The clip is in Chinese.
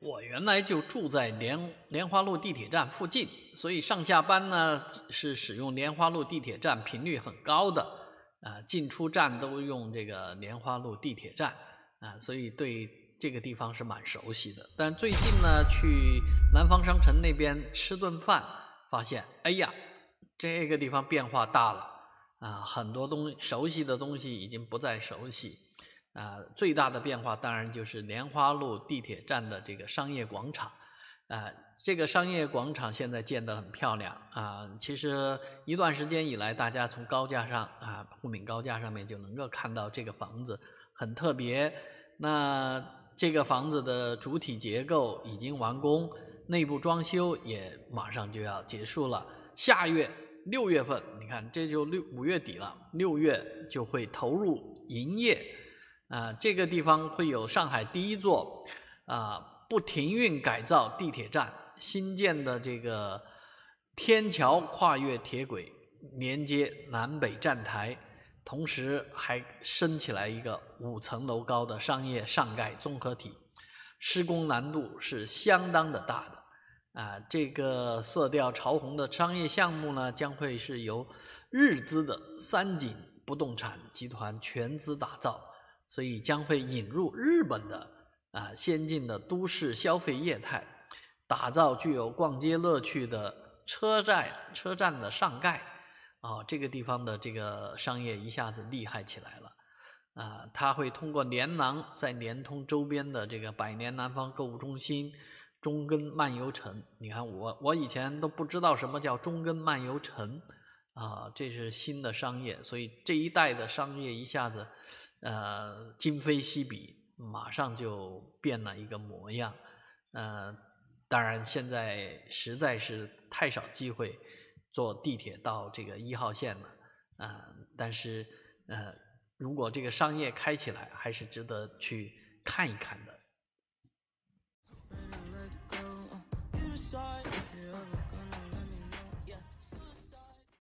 我原来就住在莲莲花路地铁站附近，所以上下班呢是使用莲花路地铁站频率很高的，啊，进出站都用这个莲花路地铁站啊，所以对这个地方是蛮熟悉的。但最近呢，去南方商城那边吃顿饭，发现，哎呀，这个地方变化大了啊，很多东熟悉的东西已经不再熟悉。啊，最大的变化当然就是莲花路地铁站的这个商业广场，啊，这个商业广场现在建得很漂亮啊。其实一段时间以来，大家从高架上啊，沪闵高架上面就能够看到这个房子很特别。那这个房子的主体结构已经完工，内部装修也马上就要结束了。下月六月份，你看这就六五月底了，六月就会投入营业。啊，这个地方会有上海第一座啊不停运改造地铁站，新建的这个天桥跨越铁轨，连接南北站台，同时还升起来一个五层楼高的商业上盖综合体，施工难度是相当的大的。啊，这个色调潮红的商业项目呢，将会是由日资的三井不动产集团全资打造。所以将会引入日本的啊先进的都市消费业态，打造具有逛街乐趣的车站车站的上盖，啊，这个地方的这个商业一下子厉害起来了，啊，它会通过连廊在连通周边的这个百年南方购物中心、中根漫游城。你看我我以前都不知道什么叫中根漫游城。啊，这是新的商业，所以这一代的商业一下子，呃，今非昔比，马上就变了一个模样。呃，当然现在实在是太少机会坐地铁到这个一号线了。呃，但是，呃，如果这个商业开起来，还是值得去看一看的。